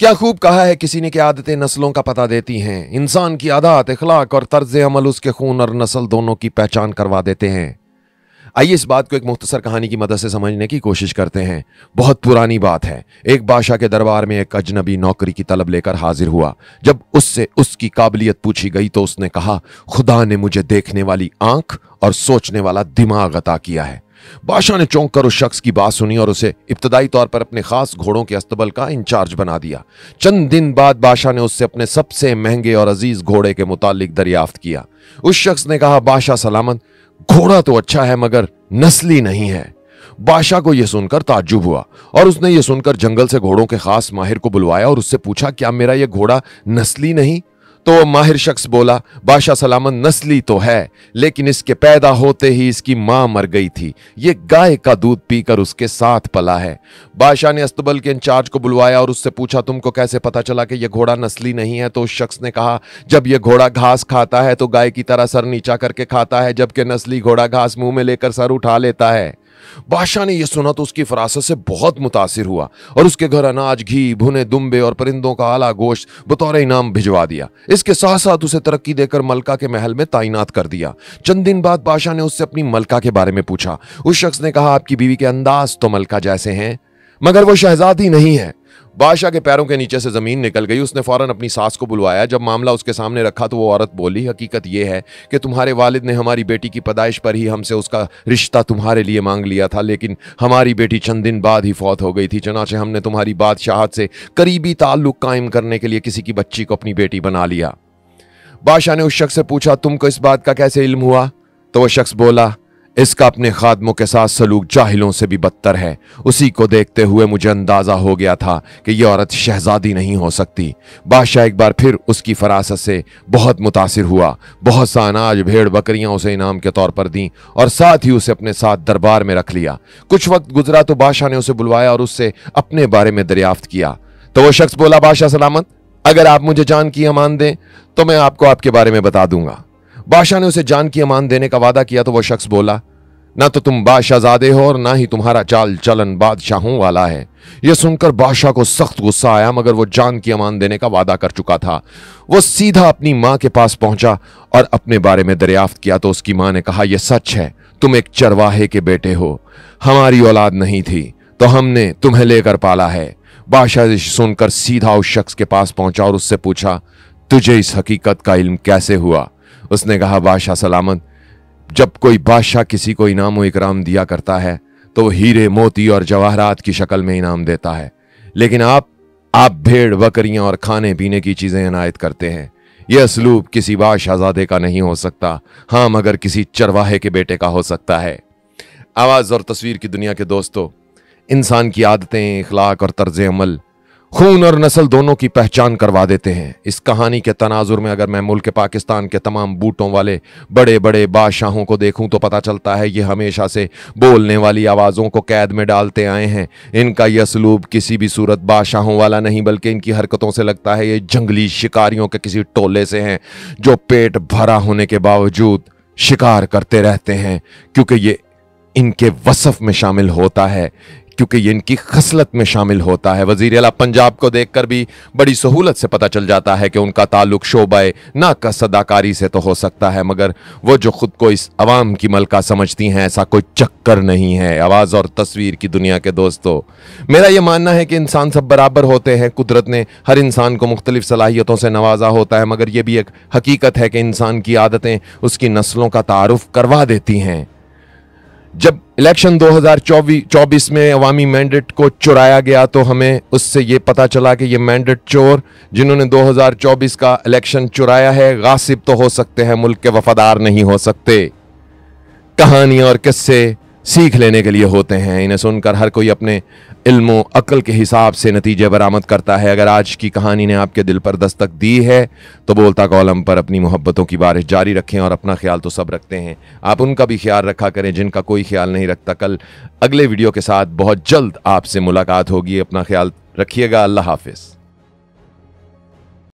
क्या खूब कहा है किसी ने कि आदतें नस्लों का पता देती हैं इंसान की आदत इखलाक और तर्ज अमल उसके खून और नस्ल दोनों की पहचान करवा देते हैं आइए इस बात को एक मुख्तसर कहानी की मदद से समझने की कोशिश करते हैं बहुत पुरानी बात है एक बादशाह के दरबार में एक अजनबी नौकरी की तलब लेकर हाजिर हुआ जब उससे उसकी काबिलियत पूछी गई तो उसने कहा खुदा ने मुझे देखने वाली आंख और सोचने वाला दिमाग अता किया है बादशाह ने चौंक कर उस शख्स की बात सुनी और उसे इब्तदाई तौर पर अपने खास घोड़ों के अस्तबल का इंचार्ज बना दिया चंद दिन बाद बादशाह ने उससे अपने सबसे महंगे और अजीज घोड़े के मुतालिक दरियाफ्त किया उस शख्स ने कहा बादशाह सलामत घोड़ा तो अच्छा है मगर नस्ली नहीं है बादशाह को यह सुनकर ताज्जुब हुआ और उसने यह सुनकर जंगल से घोड़ों के खास माहिर को बुलवाया और उससे पूछा क्या मेरा यह घोड़ा नस्ली नहीं तो माहिर शख्स बोला बादशाह सलामत नस्ली तो है लेकिन इसके पैदा होते ही इसकी मां मर गई थी ये गाय का दूध पीकर उसके साथ पला है बादशाह ने अस्तबल के इंचार्ज को बुलवाया और उससे पूछा तुमको कैसे पता चला कि यह घोड़ा नस्ली नहीं है तो उस शख्स ने कहा जब यह घोड़ा घास खाता है तो गाय की तरह सर नीचा करके खाता है जबकि नस्ली घोड़ा घास मुंह में लेकर सर उठा लेता है बादशाह ने यह सुना तो उसकी फरासत से बहुत मुतासर हुआ और उसके घर अनाज घी भुने दुम्बे और परिंदों का आला गोश्त बतौर इनाम भिजवा दिया इसके साथ साथ उसे तरक्की देकर मलका के महल में तैनात कर दिया चंद दिन बाद बादशाह ने उससे अपनी मलका के बारे में पूछा उस शख्स ने कहा आपकी बीवी के अंदाज तो मलका जैसे हैं मगर वो शहजादी नहीं है बादशाह के पैरों के नीचे से ज़मीन निकल गई उसने फ़ौरन अपनी सास को बुलवाया जब मामला उसके सामने रखा तो वो औरत बोली हकीकत यह है कि तुम्हारे वालिद ने हमारी बेटी की पैदाइश पर ही हमसे उसका रिश्ता तुम्हारे लिए मांग लिया था लेकिन हमारी बेटी चंद दिन बाद ही फौत हो गई थी चनाचे हमने तुम्हारी बादशाहत से करीबी ताल्लुक कायम करने के लिए किसी की बच्ची को अपनी बेटी बना लिया बादशाह ने उस शख्स से पूछा तुमको इस बात का कैसे इल्म हुआ तो वह शख्स बोला इसका अपने खादमों के साथ सलूक जाहिलों से भी बदतर है उसी को देखते हुए मुझे अंदाजा हो गया था कि यह औरत शहजादी नहीं हो सकती बादशाह एक बार फिर उसकी फरासत से बहुत मुतासर हुआ बहुत सा अनाज भेड़ बकरियां उसे इनाम के तौर पर दी और साथ ही उसे अपने साथ दरबार में रख लिया कुछ वक्त गुजरा तो बादशाह ने उसे बुलवाया और उससे अपने बारे में दरियाफ्त किया तो वह शख्स बोला बादशाह सलामत अगर आप मुझे जान की अमान दें तो मैं आपको आपके बारे में बता दूंगा बादशाह ने उसे जान की अमान देने का वादा किया तो वह शख्स बोला ना तो तुम बादशाहजादे हो और ना ही तुम्हारा चाल चलन बादशाहों वाला है यह सुनकर बादशाह को सख्त गुस्सा आया मगर वो जान की अमान देने का वादा कर चुका था वो सीधा अपनी माँ के पास पहुंचा और अपने बारे में दरियाफ्त किया तो उसकी माँ ने कहा यह सच है तुम एक चरवाहे के बेटे हो हमारी औलाद नहीं थी तो हमने तुम्हें लेकर पाला है बादशाह सुनकर सीधा उस शख्स के पास पहुंचा और उससे पूछा तुझे इस हकीकत का इल्म कैसे हुआ उसने कहा बादशाह सलामत जब कोई बादशाह किसी को इनाम व इकराम दिया करता है तो हीरे मोती और जवाहरात की शक्ल में इनाम देता है लेकिन आप आप भेड़ बकरियां और खाने पीने की चीज़ें अनायत करते हैं यह असलूब किसी बादशाहजादे का नहीं हो सकता हाँ मगर किसी चरवाहे के बेटे का हो सकता है आवाज़ और तस्वीर की दुनिया के दोस्तों इंसान की आदतें इखलाक और तर्ज अमल खून और नस्ल दोनों की पहचान करवा देते हैं इस कहानी के तनाजुर में अगर मैं मुल्क पाकिस्तान के तमाम बूटों वाले बड़े बड़े बादशाहों को देखूं तो पता चलता है ये हमेशा से बोलने वाली आवाज़ों को कैद में डालते आए हैं इनका यह सलूब किसी भी सूरत बादशाहों वाला नहीं बल्कि इनकी हरकतों से लगता है ये जंगली शिकारियों के किसी टोले से हैं जो पेट भरा होने के बावजूद शिकार करते रहते हैं क्योंकि ये इनके वसफ में शामिल होता है क्योंकि ये इनकी खसलत में शामिल होता है वजीर अला पंजाब को देखकर भी बड़ी सहूलत से पता चल जाता है कि उनका ताल्लुक शोबा ना का सदाकारी से तो हो सकता है मगर वो जो खुद को इस आवाम की मलका समझती हैं ऐसा कोई चक्कर नहीं है आवाज़ और तस्वीर की दुनिया के दोस्तों मेरा ये मानना है कि इंसान सब बराबर होते हैं कुदरत ने हर इंसान को मुख्तलिफ सलाहियतों से नवाजा होता है मगर यह भी एक हकीकत है कि इंसान की आदतें उसकी नस्लों का तारफ़ करवा देती हैं जब इलेक्शन 2024 में अवामी मैंडेट को चुराया गया तो हमें उससे ये पता चला कि ये मैंडेट चोर जिन्होंने 2024 का इलेक्शन चुराया है गासिब तो हो सकते हैं मुल्क के वफादार नहीं हो सकते कहानी और किस्से सीख लेने के लिए होते हैं इन्हें सुनकर हर कोई अपने इल्मो अक्ल के हिसाब से नतीजे बरामद करता है अगर आज की कहानी ने आपके दिल पर दस्तक दी है तो बोलता कॉलम पर अपनी मोहब्बतों की बारिश जारी रखें और अपना ख्याल तो सब रखते हैं आप उनका भी ख्याल रखा करें जिनका कोई ख्याल नहीं रखता कल अगले वीडियो के साथ बहुत जल्द आपसे मुलाकात होगी अपना ख्याल रखिएगा अल्लाह हाफिज़